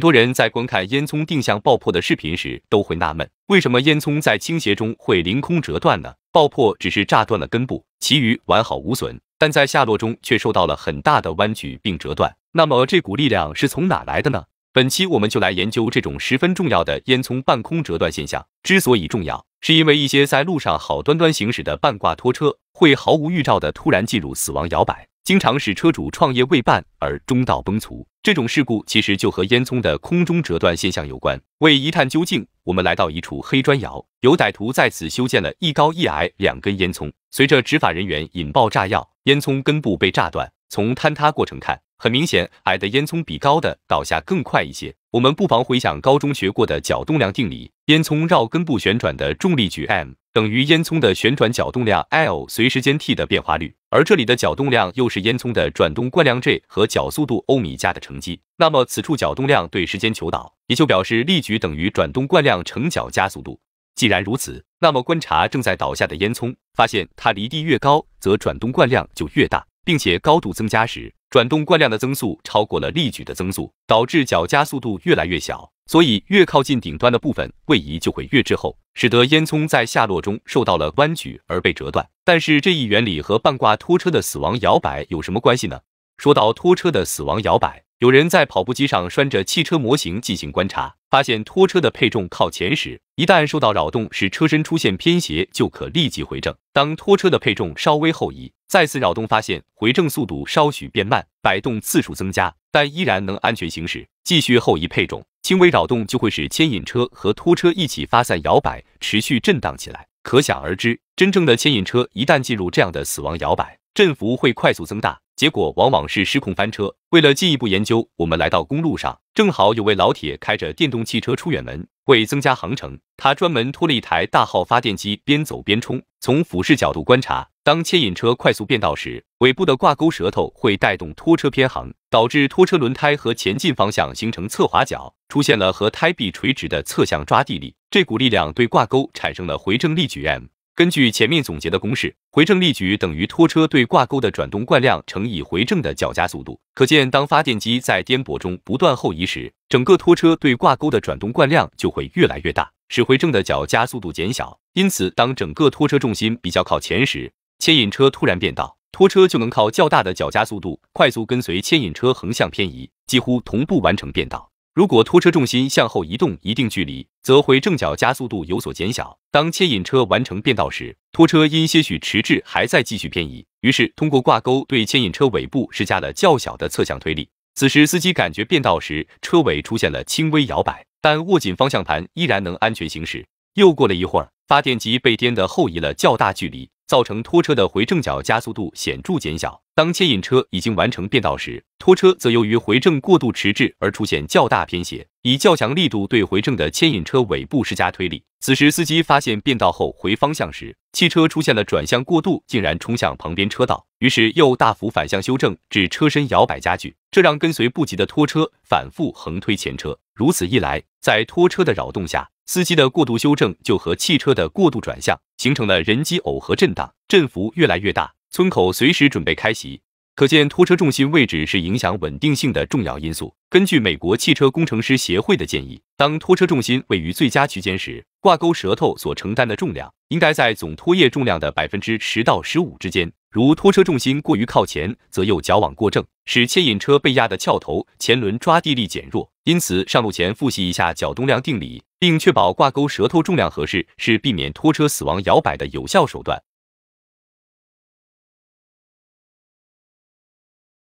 很多人在观看烟囱定向爆破的视频时，都会纳闷，为什么烟囱在倾斜中会凌空折断呢？爆破只是炸断了根部，其余完好无损，但在下落中却受到了很大的弯曲并折断。那么这股力量是从哪来的呢？本期我们就来研究这种十分重要的烟囱半空折断现象。之所以重要，是因为一些在路上好端端行驶的半挂拖车，会毫无预兆的突然进入死亡摇摆。经常使车主创业未半而中道崩殂。这种事故其实就和烟囱的空中折断现象有关。为一探究竟，我们来到一处黑砖窑，有歹徒在此修建了一高一矮两根烟囱。随着执法人员引爆炸药，烟囱根部被炸断。从坍塌过程看，很明显，矮的烟囱比高的倒下更快一些。我们不妨回想高中学过的角动量定理：烟囱绕根部旋转的重力矩 M 等于烟囱的旋转角动量 L 随时间 t 的变化率。而这里的角动量又是烟囱的转动惯量 J 和角速度欧米伽的乘积。那么此处角动量对时间求导，也就表示力矩等于转动惯量乘角加速度。既然如此，那么观察正在倒下的烟囱，发现它离地越高，则转动惯量就越大，并且高度增加时，转动惯量的增速超过了力矩的增速，导致角加速度越来越小。所以越靠近顶端的部分位移就会越滞后。使得烟囱在下落中受到了弯曲而被折断。但是这一原理和半挂拖车的死亡摇摆有什么关系呢？说到拖车的死亡摇摆，有人在跑步机上拴着汽车模型进行观察，发现拖车的配重靠前时，一旦受到扰动使车身出现偏斜，就可立即回正。当拖车的配重稍微后移，再次扰动，发现回正速度稍许变慢，摆动次数增加，但依然能安全行驶。继续后移配重。轻微扰动就会使牵引车和拖车一起发散摇摆，持续震荡起来。可想而知，真正的牵引车一旦进入这样的死亡摇摆，振幅会快速增大，结果往往是失控翻车。为了进一步研究，我们来到公路上，正好有位老铁开着电动汽车出远门，为增加航程，他专门拖了一台大号发电机，边走边充。从俯视角度观察。当牵引车快速变道时，尾部的挂钩舌头会带动拖车偏航，导致拖车轮胎和前进方向形成侧滑角，出现了和胎壁垂直的侧向抓地力。这股力量对挂钩产生了回正力矩 M。根据前面总结的公式，回正力矩等于拖车对挂钩的转动惯量乘以回正的角加速度。可见，当发电机在颠簸中不断后移时，整个拖车对挂钩的转动惯量就会越来越大，使回正的角加速度减小。因此，当整个拖车重心比较靠前时，牵引车突然变道，拖车就能靠较大的角加速度快速跟随牵引车横向偏移，几乎同步完成变道。如果拖车重心向后移动一定距离，则回正角加速度有所减小。当牵引车完成变道时，拖车因些许迟滞还在继续偏移，于是通过挂钩对牵引车尾部施加了较小的侧向推力。此时司机感觉变道时车尾出现了轻微摇摆，但握紧方向盘依然能安全行驶。又过了一会儿，发电机被颠得后移了较大距离。造成拖车的回正角加速度显著减小。当牵引车已经完成变道时，拖车则由于回正过度迟滞而出现较大偏斜，以较强力度对回正的牵引车尾部施加推力。此时司机发现变道后回方向时，汽车出现了转向过度，竟然冲向旁边车道。于是又大幅反向修正，致车身摇摆加剧，这让跟随不及的拖车反复横推前车。如此一来，在拖车的扰动下，司机的过度修正就和汽车的过度转向形成了人机耦合震荡，振幅越来越大。村口随时准备开席，可见拖车重心位置是影响稳定性的重要因素。根据美国汽车工程师协会的建议，当拖车重心位于最佳区间时，挂钩舌头所承担的重量应该在总拖曳重量的百分之十到十五之间。如拖车重心过于靠前，则又矫枉过正，使牵引车被压的翘头，前轮抓地力减弱。因此，上路前复习一下角动量定理，并确保挂钩舌头重量合适，是避免拖车死亡摇摆的有效手段。